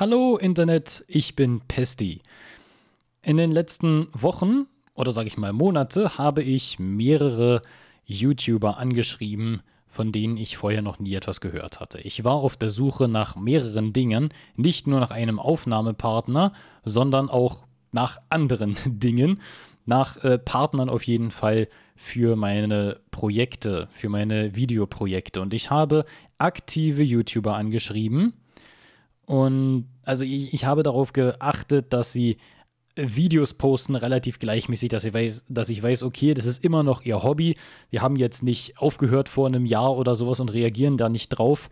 Hallo Internet, ich bin Pesti. In den letzten Wochen oder sage ich mal Monate habe ich mehrere YouTuber angeschrieben, von denen ich vorher noch nie etwas gehört hatte. Ich war auf der Suche nach mehreren Dingen, nicht nur nach einem Aufnahmepartner, sondern auch nach anderen Dingen, nach äh, Partnern auf jeden Fall für meine Projekte, für meine Videoprojekte. Und ich habe aktive YouTuber angeschrieben, und also ich, ich habe darauf geachtet, dass sie Videos posten relativ gleichmäßig, dass ich, weiß, dass ich weiß, okay, das ist immer noch ihr Hobby. Wir haben jetzt nicht aufgehört vor einem Jahr oder sowas und reagieren da nicht drauf.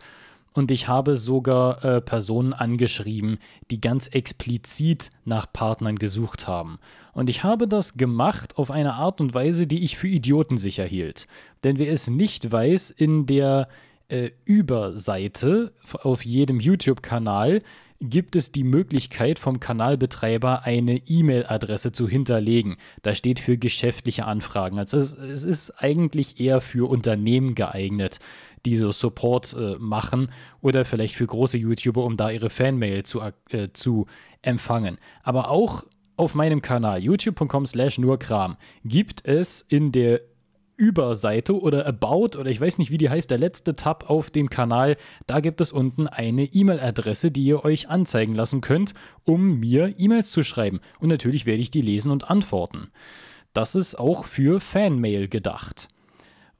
Und ich habe sogar äh, Personen angeschrieben, die ganz explizit nach Partnern gesucht haben. Und ich habe das gemacht auf eine Art und Weise, die ich für Idioten sicher hielt. Denn wer es nicht weiß, in der äh, Überseite auf jedem YouTube-Kanal gibt es die Möglichkeit vom Kanalbetreiber eine E-Mail-Adresse zu hinterlegen. Da steht für geschäftliche Anfragen. Also es, es ist eigentlich eher für Unternehmen geeignet, die so Support äh, machen oder vielleicht für große YouTuber, um da ihre Fanmail zu, äh, zu empfangen. Aber auch auf meinem Kanal youtube.com slash nurkram gibt es in der Überseite oder About oder ich weiß nicht, wie die heißt, der letzte Tab auf dem Kanal, da gibt es unten eine E-Mail-Adresse, die ihr euch anzeigen lassen könnt, um mir E-Mails zu schreiben. Und natürlich werde ich die lesen und antworten. Das ist auch für Fanmail gedacht.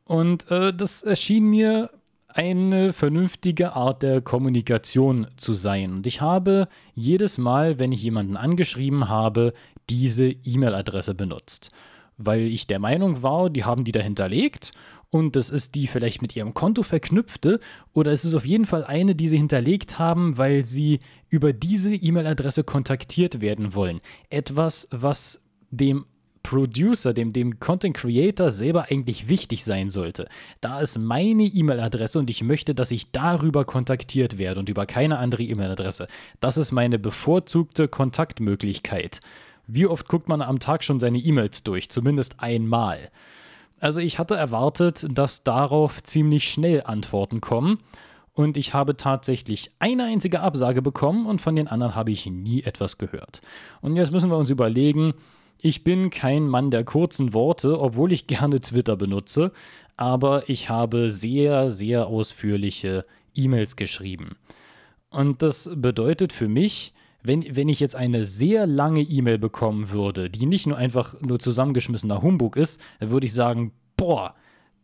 Und äh, das erschien mir eine vernünftige Art der Kommunikation zu sein. Und ich habe jedes Mal, wenn ich jemanden angeschrieben habe, diese E-Mail-Adresse benutzt weil ich der Meinung war, die haben die da hinterlegt und das ist die vielleicht mit ihrem Konto verknüpfte oder es ist auf jeden Fall eine, die sie hinterlegt haben, weil sie über diese E-Mail-Adresse kontaktiert werden wollen. Etwas, was dem Producer, dem, dem Content Creator selber eigentlich wichtig sein sollte. Da ist meine E-Mail-Adresse und ich möchte, dass ich darüber kontaktiert werde und über keine andere E-Mail-Adresse. Das ist meine bevorzugte Kontaktmöglichkeit. Wie oft guckt man am Tag schon seine E-Mails durch? Zumindest einmal. Also ich hatte erwartet, dass darauf ziemlich schnell Antworten kommen. Und ich habe tatsächlich eine einzige Absage bekommen und von den anderen habe ich nie etwas gehört. Und jetzt müssen wir uns überlegen, ich bin kein Mann der kurzen Worte, obwohl ich gerne Twitter benutze, aber ich habe sehr, sehr ausführliche E-Mails geschrieben. Und das bedeutet für mich, wenn, wenn ich jetzt eine sehr lange E-Mail bekommen würde, die nicht nur einfach nur zusammengeschmissener Humbug ist, dann würde ich sagen, boah,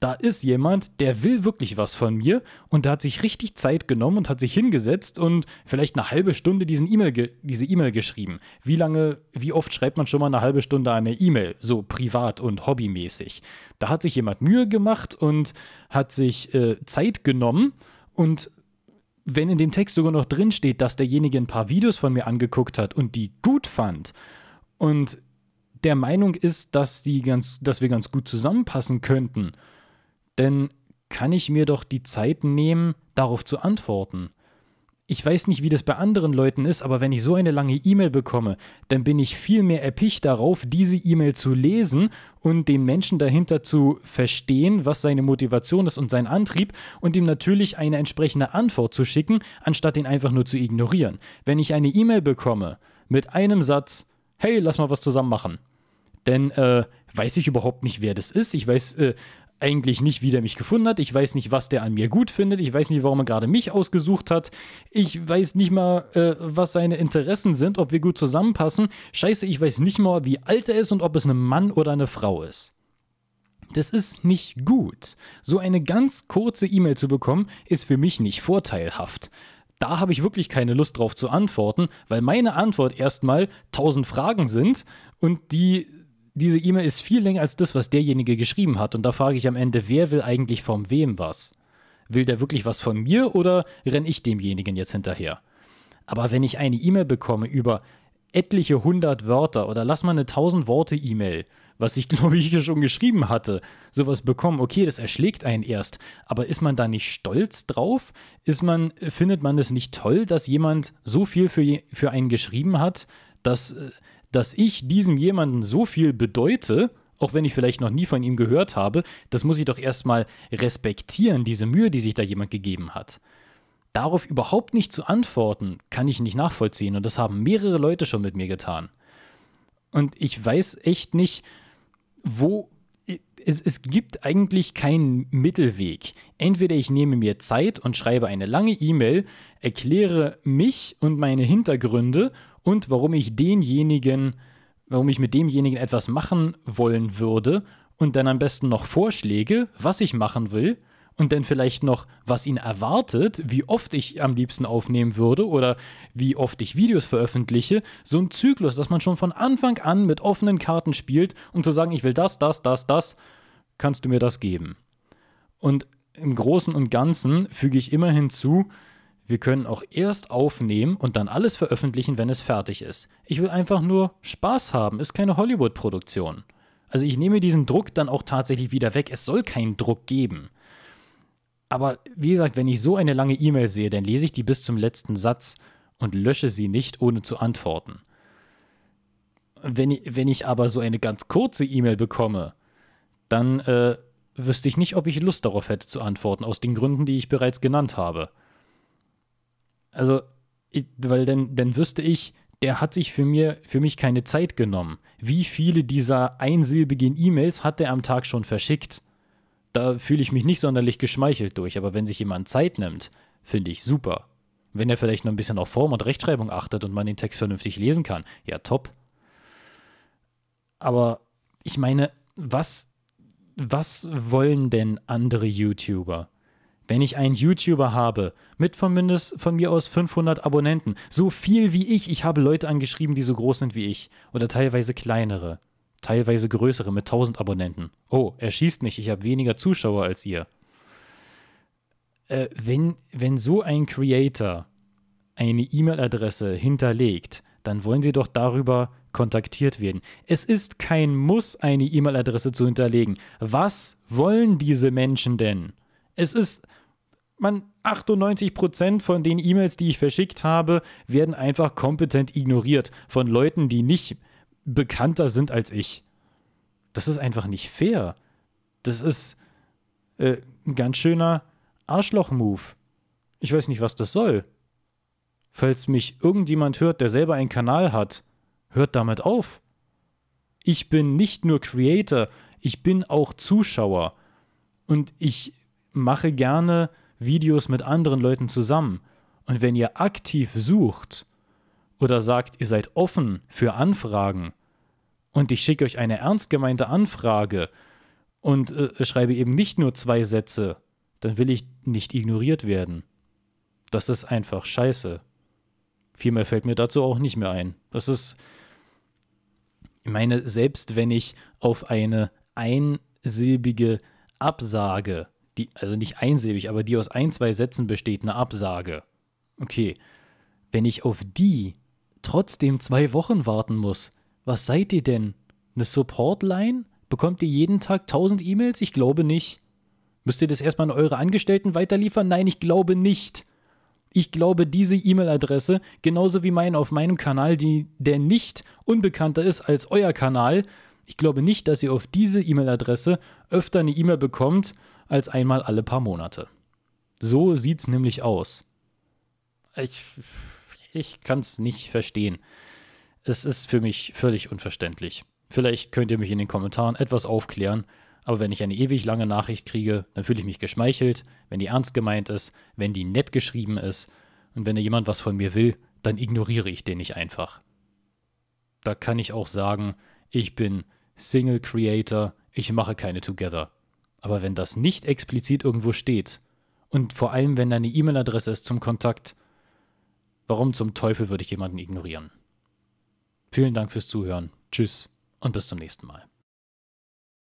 da ist jemand, der will wirklich was von mir und der hat sich richtig Zeit genommen und hat sich hingesetzt und vielleicht eine halbe Stunde diesen e diese E-Mail geschrieben. Wie lange, wie oft schreibt man schon mal eine halbe Stunde eine E-Mail, so privat und hobbymäßig? Da hat sich jemand Mühe gemacht und hat sich äh, Zeit genommen und wenn in dem Text sogar noch drin steht, dass derjenige ein paar Videos von mir angeguckt hat und die gut fand und der Meinung ist, dass, die ganz, dass wir ganz gut zusammenpassen könnten, dann kann ich mir doch die Zeit nehmen, darauf zu antworten. Ich weiß nicht, wie das bei anderen Leuten ist, aber wenn ich so eine lange E-Mail bekomme, dann bin ich viel mehr erpicht darauf, diese E-Mail zu lesen und den Menschen dahinter zu verstehen, was seine Motivation ist und sein Antrieb und ihm natürlich eine entsprechende Antwort zu schicken, anstatt ihn einfach nur zu ignorieren. Wenn ich eine E-Mail bekomme mit einem Satz, hey, lass mal was zusammen machen, dann äh, weiß ich überhaupt nicht, wer das ist. Ich weiß, äh, eigentlich nicht, wie der mich gefunden hat. Ich weiß nicht, was der an mir gut findet. Ich weiß nicht, warum er gerade mich ausgesucht hat. Ich weiß nicht mal, äh, was seine Interessen sind, ob wir gut zusammenpassen. Scheiße, ich weiß nicht mal, wie alt er ist und ob es ein Mann oder eine Frau ist. Das ist nicht gut. So eine ganz kurze E-Mail zu bekommen, ist für mich nicht vorteilhaft. Da habe ich wirklich keine Lust drauf zu antworten, weil meine Antwort erstmal 1000 Fragen sind und die diese E-Mail ist viel länger als das, was derjenige geschrieben hat. Und da frage ich am Ende, wer will eigentlich von wem was? Will der wirklich was von mir oder renne ich demjenigen jetzt hinterher? Aber wenn ich eine E-Mail bekomme über etliche hundert Wörter oder lass mal eine tausend Worte E-Mail, was ich glaube ich schon geschrieben hatte, sowas bekommen, okay, das erschlägt einen erst, aber ist man da nicht stolz drauf? Ist man, findet man es nicht toll, dass jemand so viel für, für einen geschrieben hat, dass äh, dass ich diesem jemanden so viel bedeute, auch wenn ich vielleicht noch nie von ihm gehört habe, das muss ich doch erstmal respektieren, diese Mühe, die sich da jemand gegeben hat. Darauf überhaupt nicht zu antworten, kann ich nicht nachvollziehen und das haben mehrere Leute schon mit mir getan. Und ich weiß echt nicht, wo, es, es, gibt eigentlich keinen Mittelweg. Entweder ich nehme mir Zeit und schreibe eine lange E-Mail, erkläre mich und meine Hintergründe und warum ich denjenigen, warum ich mit demjenigen etwas machen wollen würde und dann am besten noch Vorschläge, was ich machen will und dann vielleicht noch, was ihn erwartet, wie oft ich am liebsten aufnehmen würde oder wie oft ich Videos veröffentliche, so ein Zyklus, dass man schon von Anfang an mit offenen Karten spielt, um zu sagen, ich will das, das, das, das, kannst du mir das geben? Und im Großen und Ganzen füge ich immer hinzu, wir können auch erst aufnehmen und dann alles veröffentlichen, wenn es fertig ist. Ich will einfach nur Spaß haben, ist keine Hollywood-Produktion. Also ich nehme diesen Druck dann auch tatsächlich wieder weg. Es soll keinen Druck geben. Aber wie gesagt, wenn ich so eine lange E-Mail sehe, dann lese ich die bis zum letzten Satz und lösche sie nicht, ohne zu antworten. Wenn, wenn ich aber so eine ganz kurze E-Mail bekomme, dann äh, wüsste ich nicht, ob ich Lust darauf hätte zu antworten, aus den Gründen, die ich bereits genannt habe. Also, ich, weil dann, dann wüsste ich, der hat sich für, mir, für mich keine Zeit genommen. Wie viele dieser einsilbigen E-Mails hat er am Tag schon verschickt? da fühle ich mich nicht sonderlich geschmeichelt durch. Aber wenn sich jemand Zeit nimmt, finde ich super. Wenn er vielleicht noch ein bisschen auf Form und Rechtschreibung achtet und man den Text vernünftig lesen kann, ja, top. Aber ich meine, was, was wollen denn andere YouTuber? Wenn ich einen YouTuber habe, mit von, mindest, von mir aus 500 Abonnenten, so viel wie ich, ich habe Leute angeschrieben, die so groß sind wie ich oder teilweise kleinere teilweise größere mit 1000 Abonnenten. Oh, er schießt mich, ich habe weniger Zuschauer als ihr. Äh, wenn, wenn so ein Creator eine E-Mail-Adresse hinterlegt, dann wollen sie doch darüber kontaktiert werden. Es ist kein Muss, eine E-Mail-Adresse zu hinterlegen. Was wollen diese Menschen denn? Es ist, man, 98% von den E-Mails, die ich verschickt habe, werden einfach kompetent ignoriert von Leuten, die nicht bekannter sind als ich. Das ist einfach nicht fair. Das ist äh, ein ganz schöner Arschloch-Move. Ich weiß nicht, was das soll. Falls mich irgendjemand hört, der selber einen Kanal hat, hört damit auf. Ich bin nicht nur Creator, ich bin auch Zuschauer. Und ich mache gerne Videos mit anderen Leuten zusammen. Und wenn ihr aktiv sucht, oder sagt, ihr seid offen für Anfragen und ich schicke euch eine ernst gemeinte Anfrage und äh, schreibe eben nicht nur zwei Sätze, dann will ich nicht ignoriert werden. Das ist einfach scheiße. Vielmehr fällt mir dazu auch nicht mehr ein. Das ist, ich meine, selbst wenn ich auf eine einsilbige Absage, die, also nicht einsilbig, aber die aus ein, zwei Sätzen besteht, eine Absage, okay, wenn ich auf die trotzdem zwei Wochen warten muss. Was seid ihr denn? Eine Support-Line? Bekommt ihr jeden Tag 1000 E-Mails? Ich glaube nicht. Müsst ihr das erstmal an eure Angestellten weiterliefern? Nein, ich glaube nicht. Ich glaube, diese E-Mail-Adresse, genauso wie meine auf meinem Kanal, die, der nicht unbekannter ist als euer Kanal, ich glaube nicht, dass ihr auf diese E-Mail-Adresse öfter eine E-Mail bekommt als einmal alle paar Monate. So sieht's nämlich aus. Ich ich kann es nicht verstehen. Es ist für mich völlig unverständlich. Vielleicht könnt ihr mich in den Kommentaren etwas aufklären, aber wenn ich eine ewig lange Nachricht kriege, dann fühle ich mich geschmeichelt, wenn die ernst gemeint ist, wenn die nett geschrieben ist und wenn da jemand was von mir will, dann ignoriere ich den nicht einfach. Da kann ich auch sagen, ich bin Single Creator, ich mache keine Together. Aber wenn das nicht explizit irgendwo steht und vor allem wenn deine E-Mail-Adresse ist zum Kontakt, Warum zum Teufel würde ich jemanden ignorieren? Vielen Dank fürs Zuhören. Tschüss und bis zum nächsten Mal.